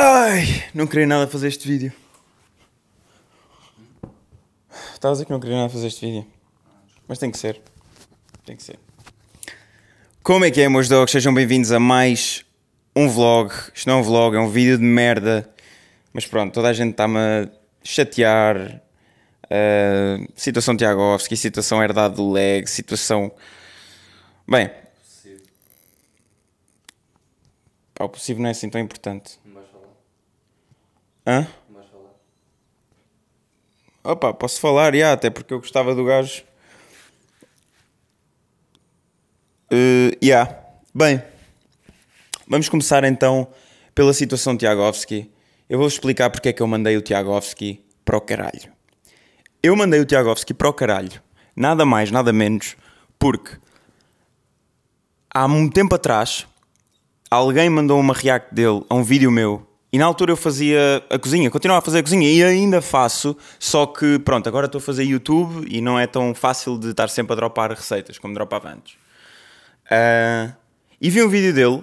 Ai, não queria nada fazer este vídeo. Estava a dizer que não queria nada fazer este vídeo. Mas tem que ser. Tem que ser. Como é que é, meus dogs? Sejam bem-vindos a mais um vlog. Isto não é um vlog, é um vídeo de merda. Mas pronto, toda a gente está-me a chatear. Uh, situação Tiagovski, situação herdado do leg, situação. Bem. Pá, o possível não é assim tão importante. Hã? falar. Opa, posso falar, yeah, até porque eu gostava do gajo. Uh, eh, yeah. Bem, vamos começar então pela situação de Tiagovski. Eu vou explicar porque é que eu mandei o Tiagovski para o caralho. Eu mandei o Tiagovski para o caralho, nada mais, nada menos, porque há um tempo atrás alguém mandou uma react dele a um vídeo meu e na altura eu fazia a cozinha, continuava a fazer a cozinha e ainda faço, só que pronto, agora estou a fazer YouTube e não é tão fácil de estar sempre a dropar receitas como dropava antes. Uh, e vi um vídeo dele,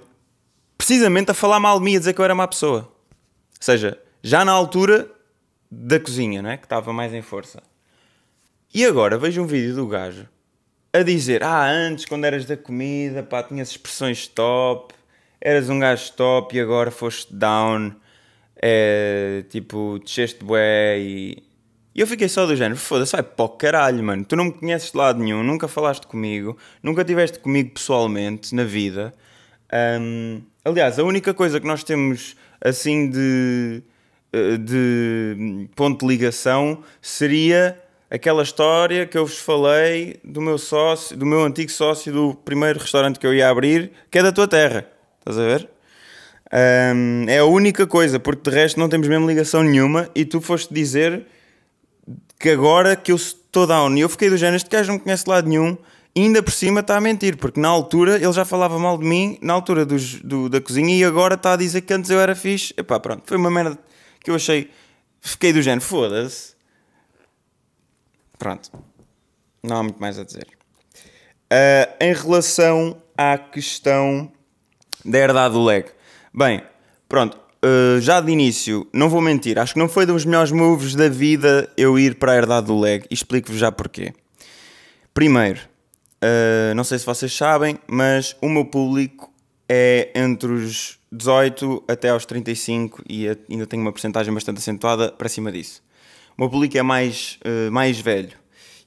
precisamente a falar mal de mim, a dizer que eu era má pessoa. Ou seja, já na altura da cozinha, não é? Que estava mais em força. E agora vejo um vídeo do gajo a dizer: Ah, antes, quando eras da comida, pá, tinhas expressões top eras um gajo top e agora foste down é tipo, desceste bué e. E eu fiquei só do género, foda-se, vai para o caralho, mano. Tu não me conheces de lado nenhum, nunca falaste comigo, nunca tiveste comigo pessoalmente na vida. Um, aliás, a única coisa que nós temos assim de, eh, de ponto de ligação seria aquela história que eu vos falei do meu sócio, do meu antigo sócio do primeiro restaurante que eu ia abrir, que é da tua terra. Estás a ver? Um, é a única coisa, porque de resto não temos mesmo ligação nenhuma e tu foste dizer que agora que eu estou down. E eu fiquei do género, este gajo não conhece lado nenhum, e ainda por cima está a mentir, porque na altura ele já falava mal de mim, na altura dos, do, da cozinha, e agora está a dizer que antes eu era fixe. Epá, pronto, foi uma merda que eu achei. Fiquei do género, foda-se. Pronto. Não há muito mais a dizer. Uh, em relação à questão da herdade do leg. Bem, pronto. Uh, já de início, não vou mentir, acho que não foi dos melhores moves da vida eu ir para a herdade do leg e explico-vos já porquê. Primeiro, uh, não sei se vocês sabem, mas o meu público é entre os 18 até aos 35 e ainda tenho uma porcentagem bastante acentuada para cima disso. O meu público é mais, uh, mais velho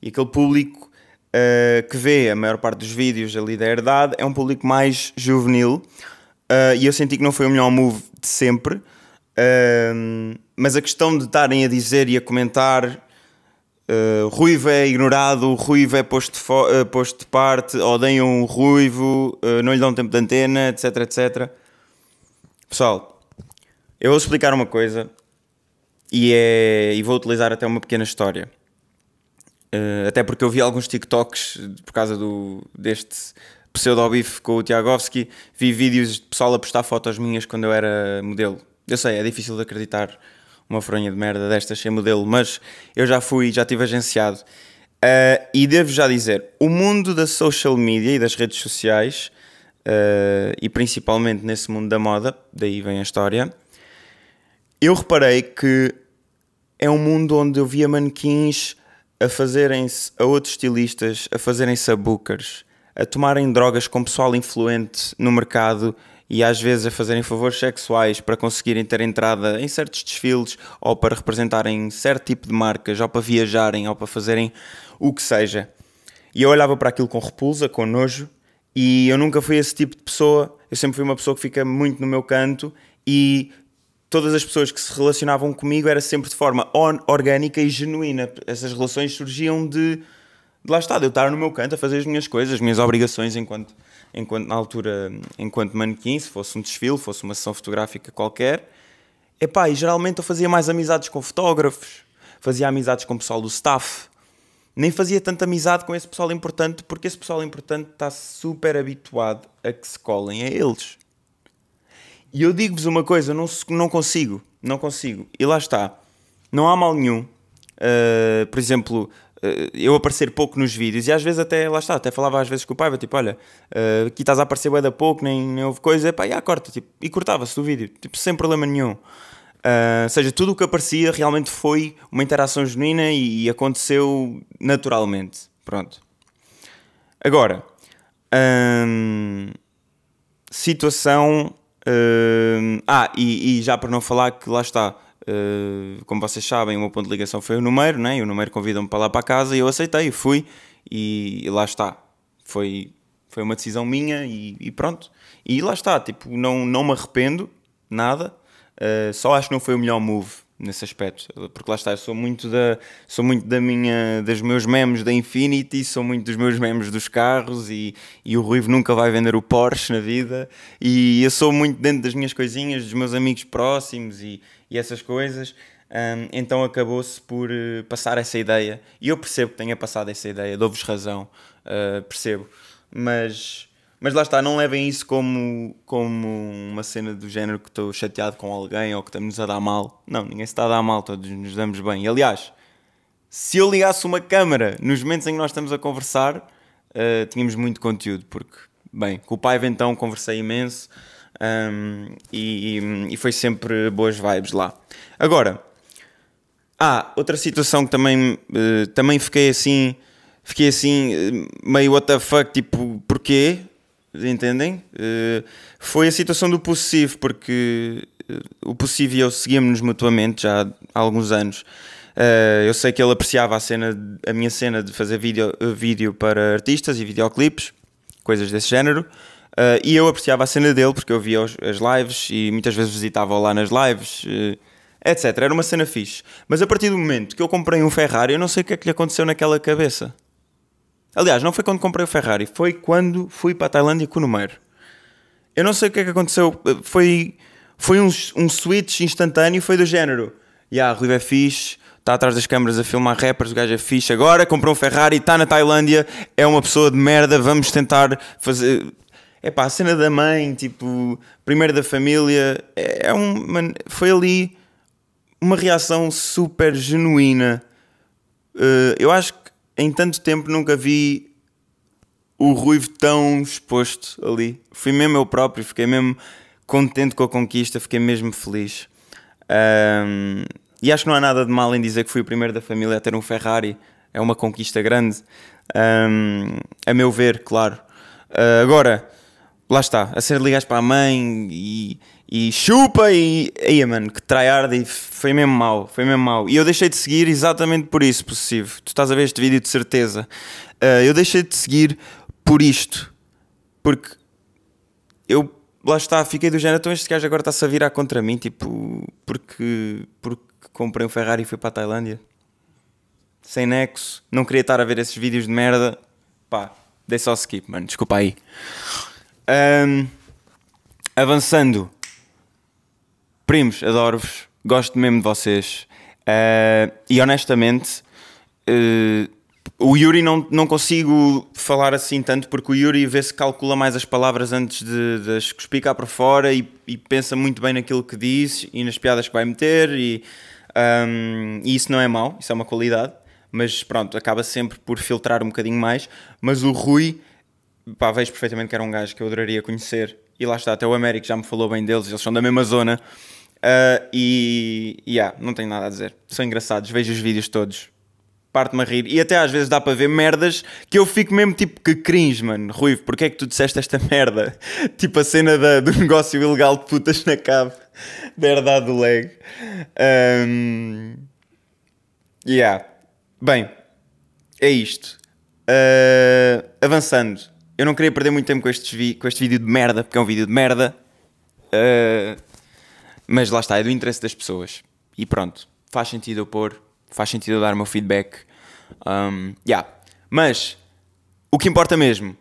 e aquele público uh, que vê a maior parte dos vídeos ali da herdade é um público mais juvenil uh, e eu senti que não foi o melhor move de sempre. Uh, mas a questão de estarem a dizer e a comentar uh, ah, Ruivo é ignorado, Ruivo é posto, uh, posto de parte, odeiam o Ruivo, uh, não lhe dão tempo de antena, etc, etc. Pessoal, eu vou explicar uma coisa e, é, e vou utilizar até uma pequena história. Uh, até porque eu vi alguns TikToks por causa do, deste pseudo-bife com o Tiagovski, vi vídeos de pessoal a postar fotos minhas quando eu era modelo. Eu sei, é difícil de acreditar uma fronha de merda destas sem modelo, mas eu já fui, já tive agenciado. Uh, e devo já dizer, o mundo da social media e das redes sociais, uh, e principalmente nesse mundo da moda, daí vem a história, eu reparei que é um mundo onde eu via manequins a fazerem-se a outros estilistas, a fazerem-se a bookers, a tomarem drogas com pessoal influente no mercado e às vezes a fazerem favores sexuais para conseguirem ter entrada em certos desfiles ou para representarem certo tipo de marcas ou para viajarem ou para fazerem o que seja. E eu olhava para aquilo com repulsa, com nojo e eu nunca fui esse tipo de pessoa. Eu sempre fui uma pessoa que fica muito no meu canto e todas as pessoas que se relacionavam comigo era sempre de forma orgânica e genuína. Essas relações surgiam de lá está, de eu estar no meu canto a fazer as minhas coisas, as minhas obrigações enquanto, enquanto na altura, enquanto manequim, se fosse um desfile, fosse uma sessão fotográfica qualquer. Epá, e geralmente eu fazia mais amizades com fotógrafos, fazia amizades com o pessoal do staff, nem fazia tanta amizade com esse pessoal importante, porque esse pessoal importante está super habituado a que se colhem a eles. E eu digo-vos uma coisa, não, não consigo, não consigo. E lá está, não há mal nenhum. Uh, por exemplo, eh, eu aparecer pouco nos vídeos e às vezes até, lá está, até falava às vezes com o Paiva, tipo, olha, eh, aqui estás a aparecer bué da pouco, nem, nem houve coisa, pá, já corta, tipo, e cortava-se do vídeo, tipo, sem problema nenhum. Uh, ou seja, tudo o que aparecia realmente foi uma interação genuína e, e aconteceu naturalmente, pronto. Agora, hum, situação... Hum, ah, e, e já para não falar que lá está... Eh, como vocês sabem, o meu ponto de ligação foi o número, né? e o número convidou-me para lá para casa e eu aceitei, fui e, e lá está. Foi, foi uma decisão minha e, e, pronto. E lá está, tipo, não, não me arrependo, nada, uh, só acho que não foi o melhor move nesse aspecto, porque lá está, eu sou muito da, sou muito da minha, dos meus memes da Infinity, sou muito dos meus memes dos carros e, e o Ruivo nunca vai vender o Porsche na vida e eu sou muito dentro das minhas coisinhas, dos meus amigos próximos e, e essas coisas. Um, então acabou-se por eh, passar essa ideia. E eu percebo que tenha passado essa ideia, dou-vos razão, uh, percebo. Mas, mas lá está, não levem isso como, como uma cena do género que estou chateado com alguém ou que estamos a dar mal. Não, ninguém se está a dar mal, todos nos damos bem. E, aliás, se eu ligasse uma câmera nos momentos em que nós estamos a conversar, uh, tínhamos muito conteúdo, porque, bem, com o pai então conversei imenso. Um, e, e, foi sempre boas vibes lá. Agora, há ah, outra situação que também, uh, também fiquei assim, fiquei assim, uh, meio what the fuck, tipo, porquê? Entendem? Uh, foi a situação do possessivo, porque o possessivo e eu seguíamos-nos mutuamente já há alguns anos. eu sei que ele apreciava a, cena, a minha cena de fazer vídeo, vídeo para artistas e videoclipes, coisas desse género. Uh, e eu apreciava a cena dele porque eu via os, as lives e muitas vezes visitava lá nas lives, uh, etc. Era uma cena fixe. Mas a partir do momento que eu comprei um Ferrari, eu não sei o que é que lhe aconteceu naquela cabeça. Aliás, não foi quando comprei o Ferrari, foi quando fui para a Tailândia com o número. Eu não sei o que é que aconteceu. Eh, foi, foi um, um switch instantâneo, foi do género. e yeah, Rui é fixe, está atrás das câmaras a filmar rappers, o gajo é fixe agora, comprou um Ferrari, está na Tailândia, é uma pessoa de merda, vamos tentar fazer é pá, a cena da mãe, tipo, primeiro da família, é, é um, man, foi ali uma reação super genuína. Uh, eu acho que em tanto tempo nunca vi o Ruivo tão exposto ali. Fui mesmo eu próprio, fiquei mesmo contente com a conquista, fiquei mesmo feliz. Um, e acho que não há nada de mal em dizer que fui o primeiro da família a ter um Ferrari. É uma conquista grande, um, a meu ver, claro. Uh, agora, lá está, a ser ligado para a mãe e, e chupa e aí, mano, que tryhard e foi mesmo mal, foi mesmo mal. E eu deixei de seguir exatamente por isso, possível. Tu estás a ver este vídeo de certeza. Uh, eu deixei de seguir por isto, porque eu lá está, fiquei do género, então este gajo agora está-se a virar contra mim, tipo, porque, porque comprei um Ferrari e fui para a Tailândia. Sem nexo, não queria estar a ver esses vídeos de merda. Pá, dei só skip, mano, desculpa aí. Um, avançando, primos, adoro-vos, gosto mesmo de vocês. Uh, e honestamente, uh, o Yuri não, não consigo falar assim tanto porque o Yuri vê se calcula mais as palavras antes de, de as cuspir cá para fora e, e, pensa muito bem naquilo que diz e nas piadas que vai meter e, um, e isso não é mau, isso é uma qualidade, mas pronto, acaba sempre por filtrar um bocadinho mais. Mas o Rui pá, vejo perfeitamente que era um gajo que eu adoraria conhecer. E lá está, até o Américo já me falou bem deles, eles são da mesma zona. Uh, e, yeah, não tenho nada a dizer. São engraçados, vejo os vídeos todos. Parte-me a rir. E até às vezes dá para ver merdas que eu fico mesmo tipo que cringe, mano. Ruivo, porquê é que tu disseste esta merda? tipo a cena da, do negócio ilegal de putas na cave da herdade do leg. Um, yeah. Bem, é isto. Uh, avançando eu não queria perder muito tempo com, estes com este vídeo de merda, porque é um vídeo de merda. Uh, mas lá está, é do interesse das pessoas. E pronto, faz sentido eu pôr, faz sentido eu dar o meu feedback. Um, yeah. Mas, o que importa mesmo,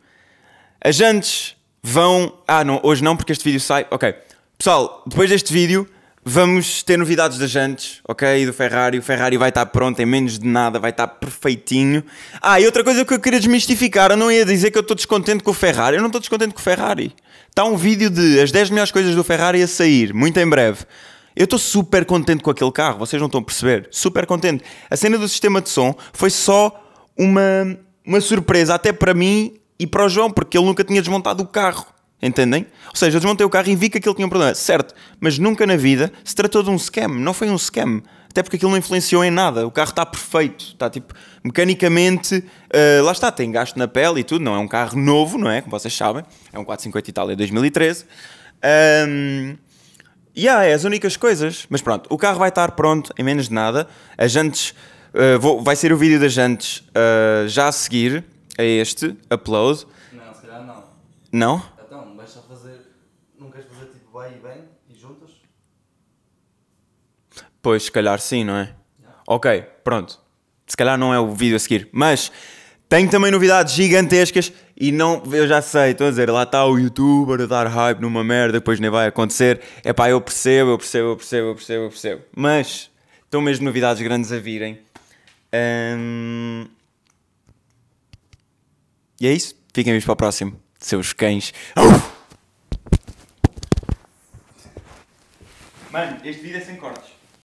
as antes vão. Ah, não, hoje não, porque este vídeo sai. Ok. Pessoal, depois deste vídeo Vamos ter novidades da Jantes, ok? Do Ferrari. O Ferrari vai estar pronto em menos de nada, vai estar perfeitinho. Ah, e outra coisa que eu queria desmistificar: eu não ia dizer que eu estou descontente com o Ferrari. Eu não estou descontente com o Ferrari. Está um vídeo de as 10 melhores coisas do Ferrari a sair, muito em breve. Eu estou super contente com aquele carro, vocês não estão a perceber. Super contente. A cena do sistema de som foi só uma, uma surpresa, até para mim e para o João, porque ele nunca tinha desmontado o carro. Entendem? Ou seja, eu desmontei o carro e vi que aquilo tinha um problema. Certo, mas nunca na vida se tratou de um scam. Não foi um scam. Até porque aquilo não influenciou em nada. O carro está perfeito. Está tipo, mecanicamente. Uh, lá está, tem gasto na pele e tudo. Não é um carro novo, não é? Como vocês sabem. É um 450 Itália 2013. Um, yeah, é as únicas coisas. Mas pronto, o carro vai estar pronto em menos de nada. As jantes. Uh, vou, vai ser o vídeo das jantes uh, já a seguir a este upload. Não, se calhar não. Não? Pois, se calhar sim, não é? Ok, pronto. Se calhar não é o vídeo a seguir. Mas tenho também novidades gigantescas e não. Eu já sei, estou a dizer, lá está o youtuber a dar hype numa merda, depois nem vai acontecer. É pá, eu percebo, eu percebo, eu percebo, eu percebo, eu percebo. Mas estão mesmo novidades grandes a virem. Hum, e é isso. Fiquem vivos para o próximo. Seus cães. Mano, este vídeo é sem cortes.